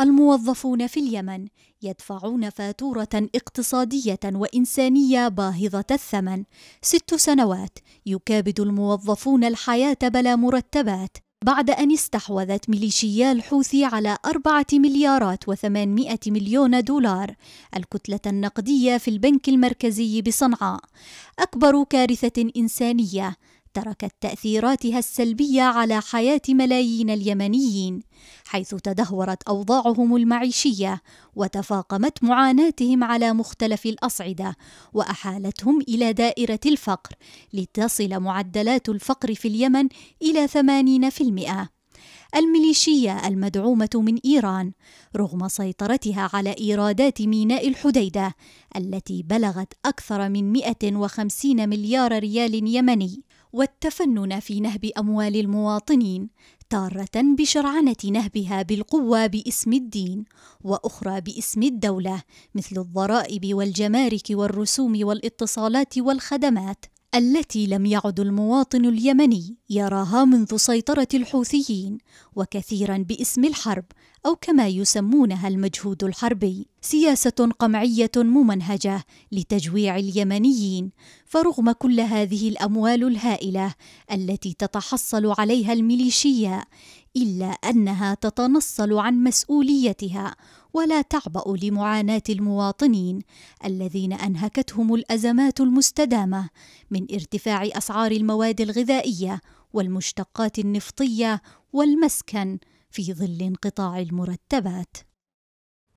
الموظفون في اليمن يدفعون فاتورة اقتصادية وإنسانية باهظة الثمن. ست سنوات يكابد الموظفون الحياة بلا مرتبات بعد أن استحوذت ميليشيا الحوثي على أربعة مليارات وثمانمائة مليون دولار الكتلة النقدية في البنك المركزي بصنعاء أكبر كارثة إنسانية تركت تاثيراتها السلبيه على حياه ملايين اليمنيين حيث تدهورت اوضاعهم المعيشيه وتفاقمت معاناتهم على مختلف الاصعده واحالتهم الى دائره الفقر لتصل معدلات الفقر في اليمن الى 80% الميليشية المدعومة من إيران رغم سيطرتها على إيرادات ميناء الحديدة التي بلغت أكثر من 150 مليار ريال يمني والتفنن في نهب اموال المواطنين تاره بشرعنه نهبها بالقوه باسم الدين واخرى باسم الدوله مثل الضرائب والجمارك والرسوم والاتصالات والخدمات التي لم يعد المواطن اليمني يراها منذ سيطرة الحوثيين وكثيرا باسم الحرب أو كما يسمونها المجهود الحربي سياسة قمعية ممنهجة لتجويع اليمنيين فرغم كل هذه الأموال الهائلة التي تتحصل عليها الميليشيا إلا أنها تتنصل عن مسؤوليتها ولا تعبأ لمعاناة المواطنين الذين أنهكتهم الأزمات المستدامة من ارتفاع أسعار المواد الغذائية والمشتقات النفطية والمسكن في ظل انقطاع المرتبات